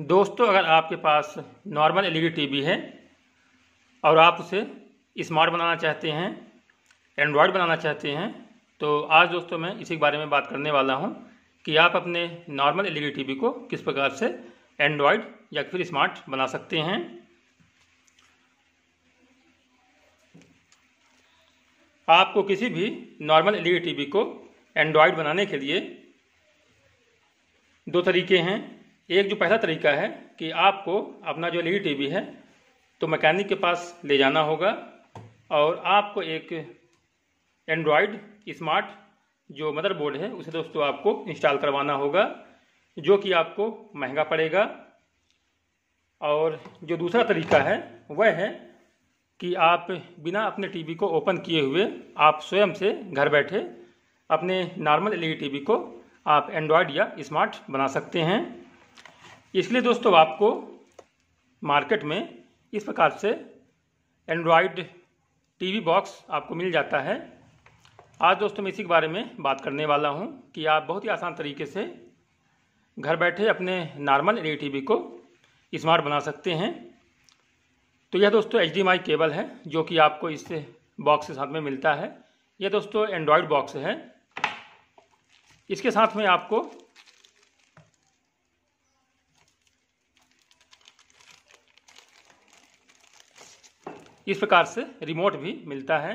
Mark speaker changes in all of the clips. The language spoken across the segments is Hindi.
Speaker 1: दोस्तों अगर आपके पास नॉर्मल एलईडी टीवी है और आप उसे स्मार्ट बनाना चाहते हैं एंड्रॉयड बनाना चाहते हैं तो आज दोस्तों मैं इसी के बारे में बात करने वाला हूं कि आप अपने नॉर्मल एलईडी टीवी को किस प्रकार से एंड्रॉयड या फिर स्मार्ट बना सकते हैं आपको किसी भी नॉर्मल एलईडी टीवी को एंड्रॉयड बनाने के लिए दो तरीके हैं एक जो पहला तरीका है कि आपको अपना जो एल टीवी है तो मैकेनिक के पास ले जाना होगा और आपको एक एंड्रॉयड स्मार्ट जो मदरबोर्ड है उसे दोस्तों आपको इंस्टॉल करवाना होगा जो कि आपको महंगा पड़ेगा और जो दूसरा तरीका है वह है कि आप बिना अपने टीवी को ओपन किए हुए आप स्वयं से घर बैठे अपने नॉर्मल एलईडी टीवी को आप एंड्रॉयड या स्मार्ट बना सकते हैं इसलिए दोस्तों आपको मार्केट में इस प्रकार से एंड्रॉयड टीवी बॉक्स आपको मिल जाता है आज दोस्तों मैं इसी के बारे में बात करने वाला हूं कि आप बहुत ही आसान तरीके से घर बैठे अपने नॉर्मल एल टीवी को स्मार्ट बना सकते हैं तो यह दोस्तों एच केबल है जो कि आपको इस बॉक्स के साथ में मिलता है यह दोस्तों एंड्रॉयड बॉक्स है इसके साथ में आपको इस प्रकार से रिमोट भी मिलता है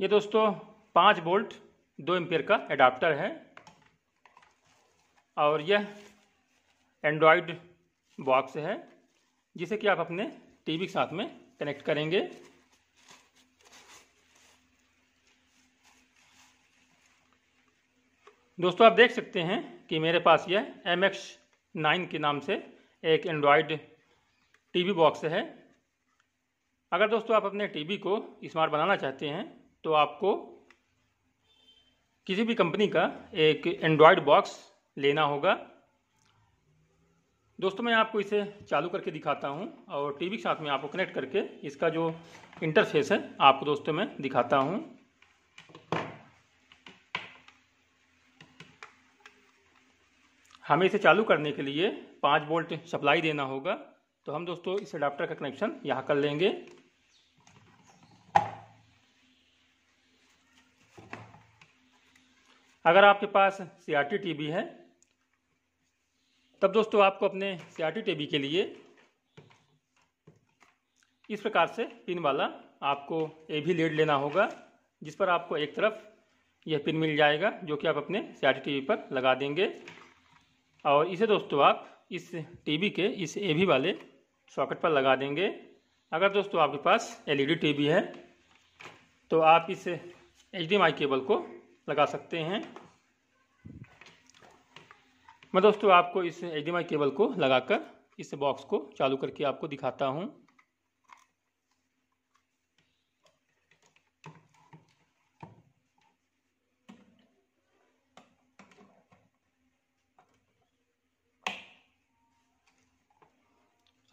Speaker 1: ये दोस्तों पाँच बोल्ट दो एम्पियर का एडाप्टर है और यह एंड्रॉयड बॉक्स है जिसे कि आप अपने टीवी के साथ में कनेक्ट करेंगे दोस्तों आप देख सकते हैं कि मेरे पास यह एम एक्स नाइन के नाम से एक एंड्रॉयड टीवी बॉक्स है अगर दोस्तों आप अपने टीवी को स्मार्ट बनाना चाहते हैं तो आपको किसी भी कंपनी का एक एंड्रॉयड बॉक्स लेना होगा दोस्तों मैं आपको इसे चालू करके दिखाता हूं और टीवी के साथ में आपको कनेक्ट करके इसका जो इंटरफेस है आपको दोस्तों मैं दिखाता हूं हमें इसे चालू करने के लिए पाँच वोल्ट सप्लाई देना होगा तो हम दोस्तों इस अडाप्टर का कनेक्शन यहाँ कर लेंगे अगर आपके पास सी आर टी टीवी है तब दोस्तों आपको अपने सी आर टी टीवी के लिए इस प्रकार से पिन वाला आपको ए भी लेड लेना होगा जिस पर आपको एक तरफ यह पिन मिल जाएगा जो कि आप अपने सी आर टी टीवी पर लगा देंगे और इसे दोस्तों आप इस टीवी के इस ए भी वाले सॉकेट पर लगा देंगे अगर दोस्तों आपके पास एलईडी टीवी e है तो आप इस एचडीएमआई केबल को लगा सकते हैं मैं दोस्तों आपको इस एचडीएमआई केबल को लगाकर इस बॉक्स को चालू करके आपको दिखाता हूँ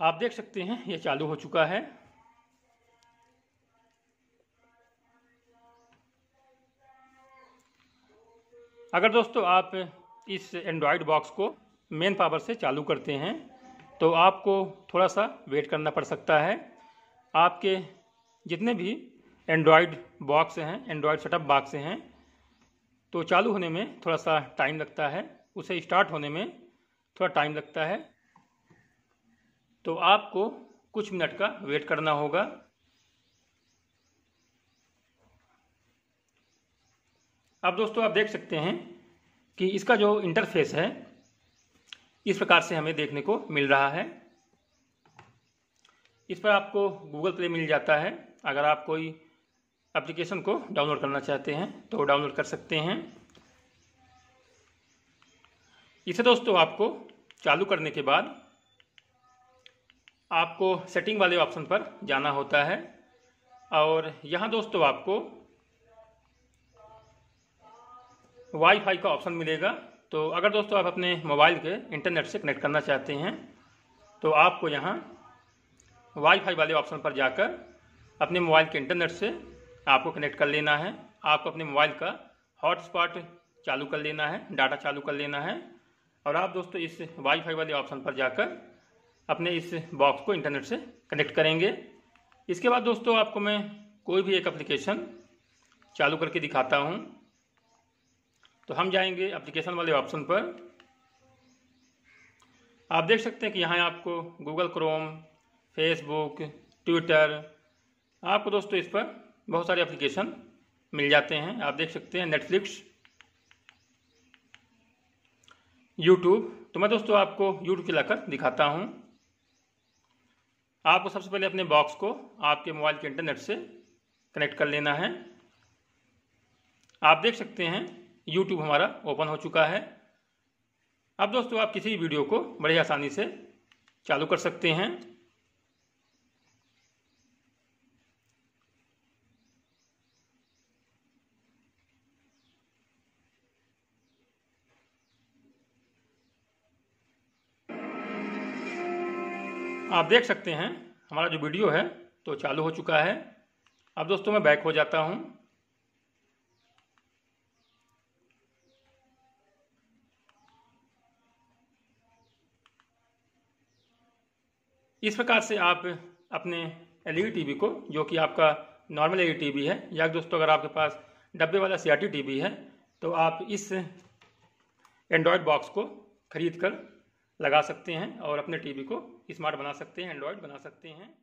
Speaker 1: आप देख सकते हैं यह चालू हो चुका है अगर दोस्तों आप इस एंड्रॉयड बॉक्स को मेन पावर से चालू करते हैं तो आपको थोड़ा सा वेट करना पड़ सकता है आपके जितने भी एंड्रॉयड बॉक्स हैं एंड्रॉयड सेटअप बॉक्स हैं तो चालू होने में थोड़ा सा टाइम लगता है उसे स्टार्ट होने में थोड़ा टाइम लगता है तो आपको कुछ मिनट का वेट करना होगा अब दोस्तों आप देख सकते हैं कि इसका जो इंटरफेस है इस प्रकार से हमें देखने को मिल रहा है इस पर आपको गूगल प्ले मिल जाता है अगर आप कोई एप्लीकेशन को डाउनलोड करना चाहते हैं तो डाउनलोड कर सकते हैं इसे दोस्तों आपको चालू करने के बाद आपको सेटिंग वाले ऑप्शन पर जाना होता है और यहाँ दोस्तों आपको वाईफाई का ऑप्शन मिलेगा तो अगर दोस्तों आप अपने मोबाइल के इंटरनेट से कनेक्ट करना चाहते हैं तो आपको यहाँ वाईफाई वाले ऑप्शन पर जाकर अपने मोबाइल के इंटरनेट से आपको कनेक्ट कर लेना है आपको अपने मोबाइल का हॉटस्पॉट चालू कर लेना है डाटा चालू कर लेना है और आप दोस्तों इस वाईफाई वाले ऑप्शन पर जाकर अपने इस बॉक्स को इंटरनेट से कनेक्ट करेंगे इसके बाद दोस्तों आपको मैं कोई भी एक एप्लीकेशन चालू करके दिखाता हूँ तो हम जाएंगे एप्लीकेशन वाले ऑप्शन पर आप देख सकते हैं कि यहाँ आपको गूगल क्रोम फेसबुक ट्विटर आपको दोस्तों इस पर बहुत सारे एप्लीकेशन मिल जाते हैं आप देख सकते हैं नेटफ्लिक्स यूट्यूब तो मैं दोस्तों आपको यूट्यूब चलाकर दिखाता हूँ आपको सबसे पहले अपने बॉक्स को आपके मोबाइल के इंटरनेट से कनेक्ट कर लेना है आप देख सकते हैं यूट्यूब हमारा ओपन हो चुका है अब दोस्तों आप किसी भी वीडियो को बड़ी आसानी से चालू कर सकते हैं आप देख सकते हैं हमारा जो वीडियो है तो चालू हो चुका है अब दोस्तों मैं बैक हो जाता हूं इस प्रकार से आप अपने एल ई टीवी को जो कि आपका नॉर्मल एल ई टीवी है या दोस्तों अगर आपके पास डब्बे वाला सी आर टीवी है तो आप इस एंड्रॉयड बॉक्स को खरीद कर लगा सकते हैं और अपने टीवी को स्मार्ट बना सकते हैं एंड्रॉयड बना सकते हैं